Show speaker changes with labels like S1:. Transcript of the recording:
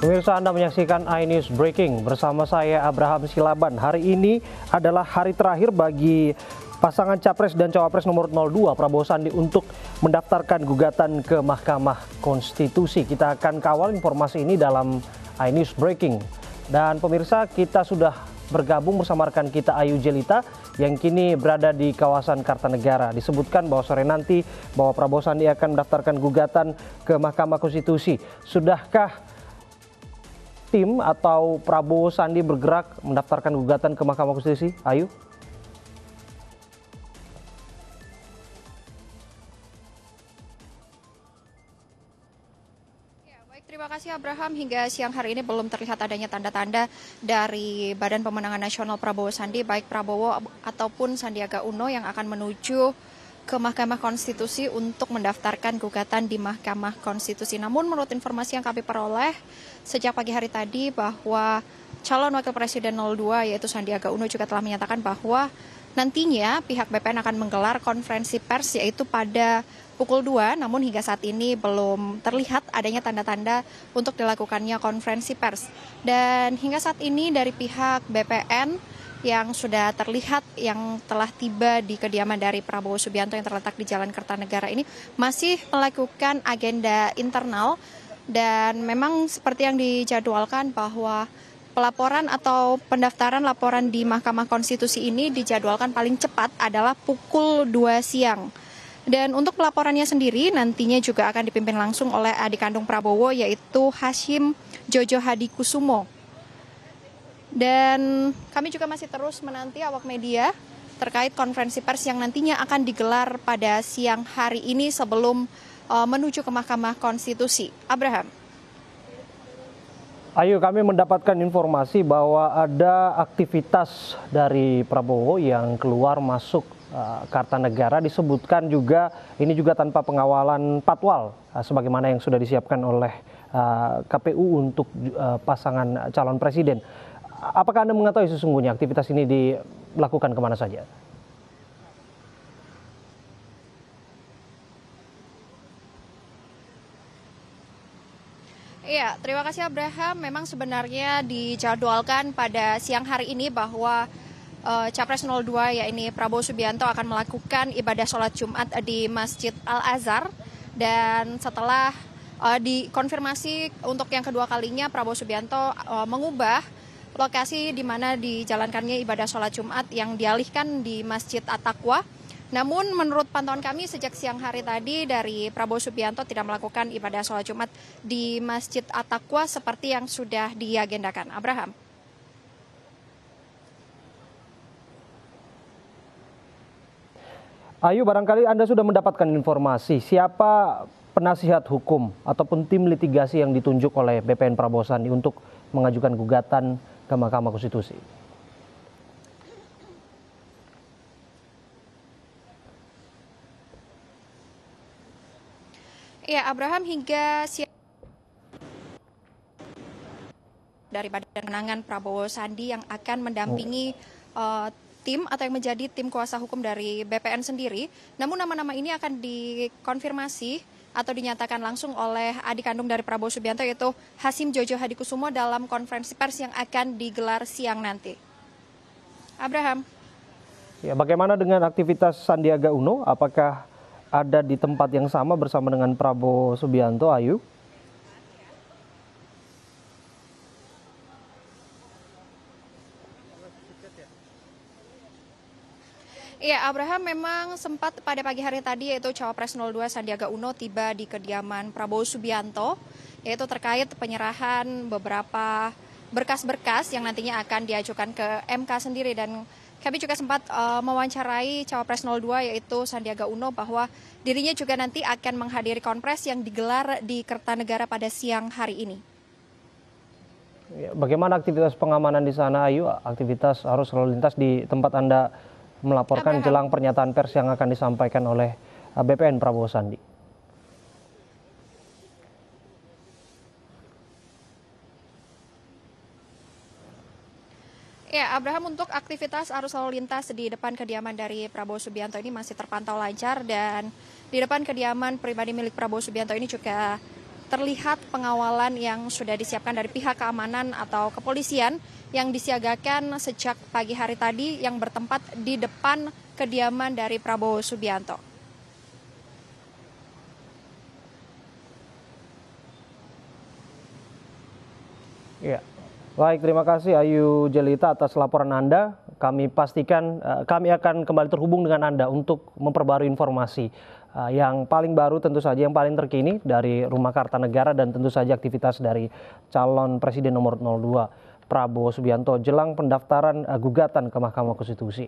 S1: Pemirsa Anda menyaksikan iNews Breaking bersama saya Abraham Silaban. Hari ini adalah hari terakhir bagi pasangan Capres dan Cawapres nomor 02 Prabowo Sandi untuk mendaftarkan gugatan ke Mahkamah Konstitusi. Kita akan kawal informasi ini dalam iNews Breaking. Dan pemirsa kita sudah bergabung bersama rekan kita Ayu Jelita yang kini berada di kawasan Kartanegara. Disebutkan bahwa sore nanti bahwa Prabowo Sandi akan mendaftarkan gugatan ke Mahkamah Konstitusi. Sudahkah tim atau Prabowo Sandi bergerak mendaftarkan gugatan ke Mahkamah Konstitusi? Ayu?
S2: Ya, terima kasih Abraham. Hingga siang hari ini belum terlihat adanya tanda-tanda dari Badan Pemenangan Nasional Prabowo Sandi, baik Prabowo ataupun Sandiaga Uno yang akan menuju ke Mahkamah Konstitusi untuk mendaftarkan gugatan di Mahkamah Konstitusi. Namun menurut informasi yang kami peroleh sejak pagi hari tadi bahwa calon wakil presiden 02 yaitu Sandiaga Uno juga telah menyatakan bahwa nantinya pihak BPN akan menggelar konferensi pers yaitu pada pukul 2 namun hingga saat ini belum terlihat adanya tanda-tanda untuk dilakukannya konferensi pers. Dan hingga saat ini dari pihak BPN yang sudah terlihat yang telah tiba di kediaman dari Prabowo Subianto yang terletak di Jalan Kertanegara ini masih melakukan agenda internal dan memang seperti yang dijadwalkan bahwa pelaporan atau pendaftaran laporan di Mahkamah Konstitusi ini dijadwalkan paling cepat adalah pukul 2 siang. Dan untuk pelaporannya sendiri nantinya juga akan dipimpin langsung oleh adik kandung Prabowo yaitu Hashim Jojo Hadi Kusumo. Dan kami juga masih terus menanti awak media terkait konferensi pers yang nantinya akan digelar pada siang hari ini sebelum uh, menuju ke Mahkamah Konstitusi. Abraham.
S1: Ayo kami mendapatkan informasi bahwa ada aktivitas dari Prabowo yang keluar masuk uh, Kartanegara disebutkan juga ini juga tanpa pengawalan patwal uh, sebagaimana yang sudah disiapkan oleh uh, KPU untuk uh, pasangan calon presiden. Apakah Anda mengetahui sesungguhnya aktivitas ini dilakukan kemana saja?
S2: Iya, terima kasih Abraham. Memang sebenarnya dijadwalkan pada siang hari ini bahwa uh, Capres 02 ini Prabowo Subianto akan melakukan ibadah sholat Jumat di Masjid Al-Azhar dan setelah uh, dikonfirmasi untuk yang kedua kalinya Prabowo Subianto uh, mengubah lokasi di mana dijalankannya ibadah sholat Jumat yang dialihkan di Masjid Atakwa. Namun menurut pantauan kami sejak siang hari tadi dari Prabowo Subianto tidak melakukan ibadah sholat Jumat di Masjid Atakwa seperti yang sudah diagendakan. Abraham.
S1: Ayu, barangkali Anda sudah mendapatkan informasi siapa penasihat hukum ataupun tim litigasi yang ditunjuk oleh BPN Prabowo Sandi untuk mengajukan gugatan ke Mahkamah Konstitusi.
S2: Ya, Abraham hingga siap dari Badan Kenangan Prabowo Sandi yang akan mendampingi oh. uh, tim atau yang menjadi tim kuasa hukum dari BPN sendiri. Namun nama-nama ini akan dikonfirmasi atau dinyatakan langsung oleh adik kandung dari Prabowo Subianto yaitu Hasim Jojo Hadikusumo dalam konferensi pers yang akan digelar siang nanti. Abraham.
S1: Ya, bagaimana dengan aktivitas Sandiaga Uno? Apakah ada di tempat yang sama bersama dengan Prabowo Subianto, Ayu?
S2: Iya, Abraham memang sempat pada pagi hari tadi yaitu Cawapres 02 Sandiaga Uno tiba di kediaman Prabowo Subianto yaitu terkait penyerahan beberapa berkas-berkas yang nantinya akan diajukan ke MK sendiri dan kami juga sempat uh, mewawancarai Cawapres 02 yaitu Sandiaga Uno bahwa dirinya juga nanti akan menghadiri konpres yang digelar di Kertanegara pada siang hari ini.
S1: Ya, bagaimana aktivitas pengamanan di sana Ayu? Aktivitas arus lalu lintas di tempat Anda melaporkan jelang pernyataan pers yang akan disampaikan oleh eh, BPN Prabowo Sandi.
S2: Ya, Abraham untuk aktivitas arus lalu lintas di depan kediaman dari Prabowo Subianto ini masih terpantau lancar dan di depan kediaman pribadi milik Prabowo Subianto ini juga terlihat pengawalan yang sudah disiapkan dari pihak keamanan atau kepolisian yang disiagakan sejak pagi hari tadi yang bertempat di depan kediaman dari Prabowo Subianto.
S1: Ya, baik terima kasih Ayu Jelita atas laporan Anda kami pastikan eh, kami akan kembali terhubung dengan Anda untuk memperbarui informasi eh, yang paling baru tentu saja yang paling terkini dari Rumah Kartanegara dan tentu saja aktivitas dari calon presiden nomor 02 Prabowo Subianto jelang pendaftaran eh, gugatan ke Mahkamah Konstitusi.